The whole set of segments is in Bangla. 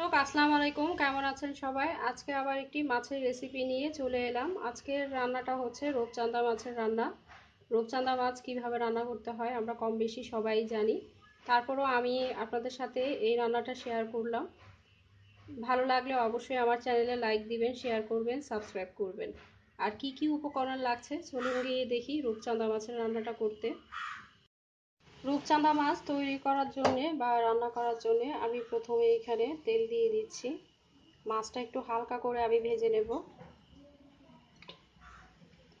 দর্শক আসসালামু আলাইকুম কেমন আছেন সবাই আজকে আবার একটি মাছের রেসিপি নিয়ে চলে এলাম আজকের রান্নাটা হচ্ছে রূপচাঁদা মাছের রান্না রূপচাঁদা মাছ কিভাবে রান্না করতে হয় আমরা কম বেশি সবাই জানি তারপরও আমি আপনাদের সাথে এই রান্নাটা শেয়ার করলাম ভালো লাগলে অবশ্যই আমার চ্যানেলে লাইক দিবেন শেয়ার করবেন সাবস্ক্রাইব করবেন আর কি কি উপকরণ লাগছে চলুন গিয়ে দেখি রূপচাঁদা মাছের রান্নাটা করতে রূপচাঁদা মাছ তৈরি করার জন্যে বা রান্না করার জন্যে আমি প্রথমে এখানে তেল দিয়ে দিচ্ছি মাছটা একটু হালকা করে আমি ভেজে নেব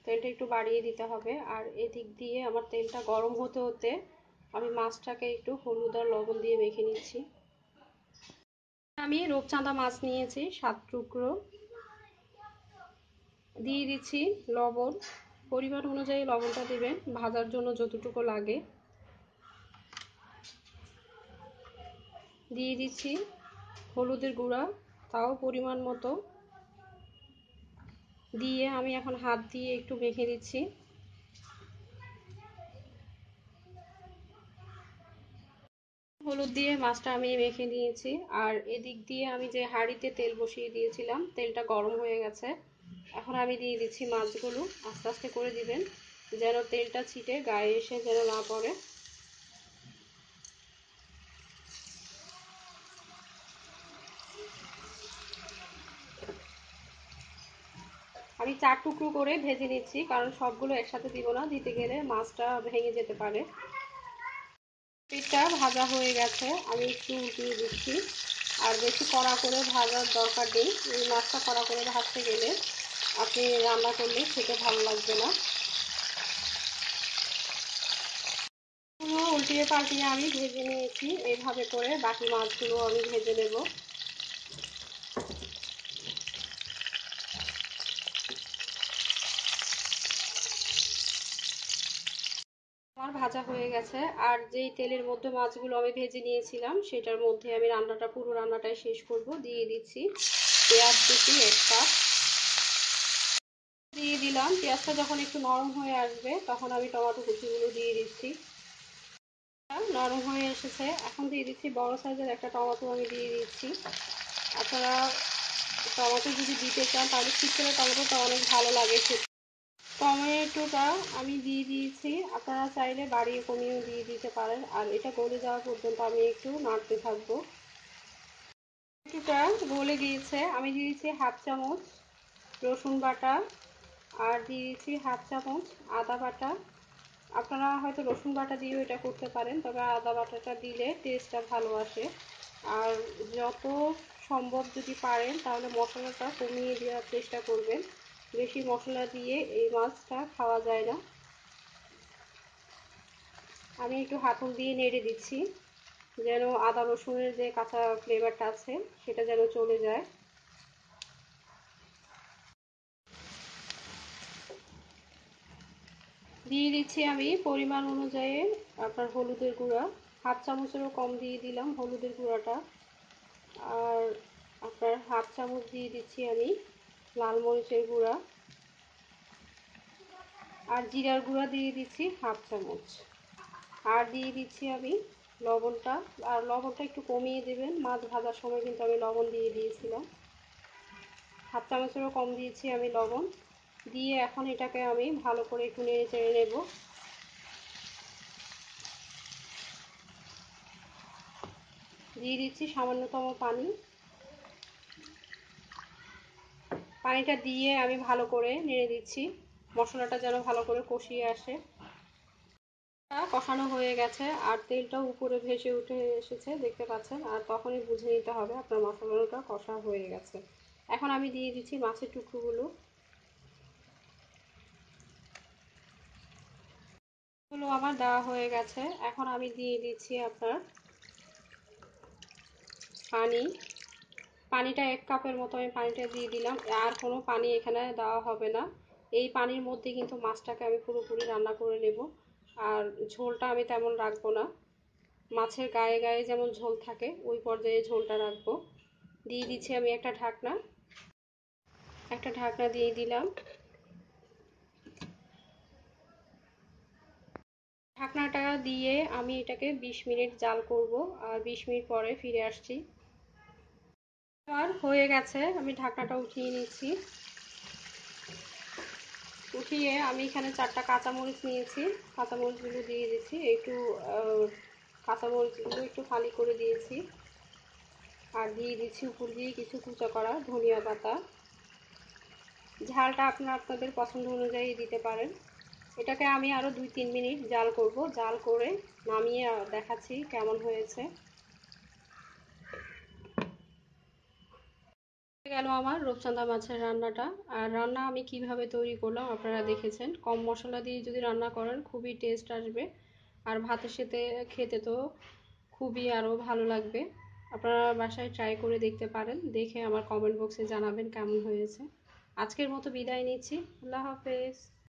তেলটা একটু বাড়িয়ে দিতে হবে আর এদিক দিয়ে আমার তেলটা গরম হতে হতে আমি মাছটাকে একটু হলুদ আর লবণ দিয়ে মেখে নিচ্ছি আমি রূপচাঁদা মাছ নিয়েছি সাত টুকরো দিয়ে দিচ্ছি লবণ পরিমাণ অনুযায়ী লবণটা দেবেন ভাজার জন্য যতটুকু লাগে দিয়ে দিচ্ছি হলুদের গুঁড়া তাও পরিমাণ মতো দিয়ে আমি এখন হাত দিয়ে একটু মেখে দিচ্ছি হলুদ দিয়ে মাছটা আমি মেখে নিয়েছি আর এদিক দিয়ে আমি যে হাঁড়িতে তেল বসিয়ে দিয়েছিলাম তেলটা গরম হয়ে গেছে এখন আমি দিয়ে দিচ্ছি মাছগুলো আস্তে আস্তে করে দিবেন যেন তেলটা ছিটে গায়ে এসে যেন না পড়ে আমি চার টুকরো করে ভেজে নিচ্ছি কারণ সবগুলো একসাথে দিব না দিতে গেলে মাছটা ভেঙে যেতে পারে পিঠটা ভাজা হয়ে গেছে আমি একটু উল্টিয়ে দিচ্ছি আর বেশি কড়া করে ভাজার দরকার নেই এই মাছটা কড়া করে ভাজতে গেলে আপনি রান্না করলে খেতে ভালো লাগবে না উল্টিয়ে পাল্টিয়ে আমি ভেজে নিয়েছি এইভাবে করে বাকি মাছগুলো আমি ভেজে নেবো আমার ভাজা হয়ে গেছে আর যেই তেলের মধ্যে মাছগুলো আমি ভেজে নিয়েছিলাম সেটার মধ্যে আমি রান্নাটা পুরো রান্নাটাই শেষ করব দিয়ে দিচ্ছি পেঁয়াজ দিচ্ছি এক কাপ দিয়ে দিলাম পেঁয়াজটা যখন একটু নরম হয়ে আসবে তখন আমি টমেটো কুচিগুলো দিয়ে দিচ্ছি নরম হয়ে এসেছে এখন দিয়ে দিচ্ছি বড় সাইজের একটা টমেটো আমি দিয়ে দিচ্ছি আপনারা টমেটো যদি দিতে চান তাহলে শীতকালে টমেটোটা অনেক ভালো লাগে টমেটোটা আমি দিয়ে দিয়েছি আপনারা চাইলে বাড়িয়ে কমিয়েও দিয়ে দিতে পারেন আর এটা গলে যাওয়া পর্যন্ত আমি একটু নাড়তে থাকবো টমেটোটা গলে গিয়েছে আমি দিয়েছি হাফ চামচ রসুন বাটা আর দিয়েছি হাফ চামচ আদা বাটা আপনারা হয়তো রসুন বাটা দিয়েও এটা করতে পারেন তবে আদা বাটাটা দিলে টেস্টটা ভালো আসে আর যত সম্ভব যদি পারেন তাহলে মশলাটা কমিয়ে দেওয়ার চেষ্টা করবেন বেশি মশলা দিয়ে এই মাছটা খাওয়া যায় না আমি একটু হাতল দিয়ে নেড়ে দিচ্ছি যেন আদা রসুনের যে কাঁচা ফ্লেভারটা আছে সেটা যেন চলে যায় দিয়ে দিচ্ছি আমি পরিমাণ অনুযায়ী আপনার হলুদের গুঁড়া হাফ চামচেরও কম দিয়ে দিলাম হলুদের গুঁড়াটা আর আপনার হাফ চামচ দিয়ে দিচ্ছি আমি লাল মরিচের গুঁড়া আর জিরার গুঁড়া দিয়ে দিচ্ছি হাফ চামচ আর দিয়ে দিচ্ছি আমি লবণটা আর লবণটা একটু কমিয়ে দেবেন মাছ ভাজার সময় কিন্তু আমি লবণ দিয়ে দিয়েছিলাম হাফ চামচেরও কম দিয়েছি আমি লবণ দিয়ে এখন এটাকে আমি ভালো করে একটু নেড়ে চেড়ে নেব দিয়ে দিচ্ছি সামান্যতম পানি পানিটা দিয়ে আমি ভালো করে নেড়ে দিচ্ছি মশলাটা যেন ভালো করে কষিয়ে আসে কষানো হয়ে গেছে আর তেলটাও উপরে ভেসে উঠে এসেছে দেখতে পাচ্ছেন আর তখনই বুঝে নিতে হবে আপনার মশলাটা কষা হয়ে গেছে এখন আমি দিয়ে দিচ্ছি মাছের টুকরোগুলো গুলো আমার দেওয়া হয়ে গেছে এখন আমি দিয়ে দিচ্ছি আপনার পানি পানিটা এক কাপের মতো আমি পানিটা দিয়ে দিলাম আর কোনো পানি এখানে দেওয়া হবে না এই পানির মধ্যে কিন্তু মাছটাকে আমি পুরোপুরি রান্না করে নেব আর ঝোলটা আমি তেমন রাখবো না মাছের গায়ে গায়ে যেমন ঝোল থাকে ওই পর্যায়ে ঝোলটা রাখবো দিয়ে দিচ্ছি আমি একটা ঢাকনা একটা ঢাকনা দিয়ে দিলাম ঢাকনাটা দিয়ে আমি এটাকে ২০ মিনিট জাল করব আর ২০ মিনিট পরে ফিরে আসছি আর হয়ে গেছে আমি ঢাকনাটা উঠিয়ে নিয়েছি উঠিয়ে আমি এখানে চারটা কাঁচামরিচ নিয়েছি কাঁচামরিচগুলো দিয়ে দিচ্ছি একটু কাঁচামরিচগুলো একটু খালি করে দিয়েছি আর দিয়ে দিচ্ছি উপর দিয়ে কিছু কুচা করা ধনিয়া পাতা ঝালটা আপনার আপনাদের পছন্দ অনুযায়ী দিতে পারেন এটাকে আমি আরও দুই তিন মিনিট জাল করব জাল করে নামিয়ে দেখাচ্ছি কেমন হয়েছে গেল আমার রূপচাঁদা মাছের রান্নাটা আর রান্না আমি কিভাবে তৈরি করলাম আপনারা দেখেছেন কম মশলা দিয়ে যদি রান্না করেন খুবই টেস্ট আসবে আর ভাতের সাথে খেতে তো খুবই আরও ভালো লাগবে আপনারা বাসায় ট্রাই করে দেখতে পারেন দেখে আমার কমেন্ট বক্সে জানাবেন কেমন হয়েছে আজকের মতো বিদায় নিচ্ছি আল্লাহ হাফেজ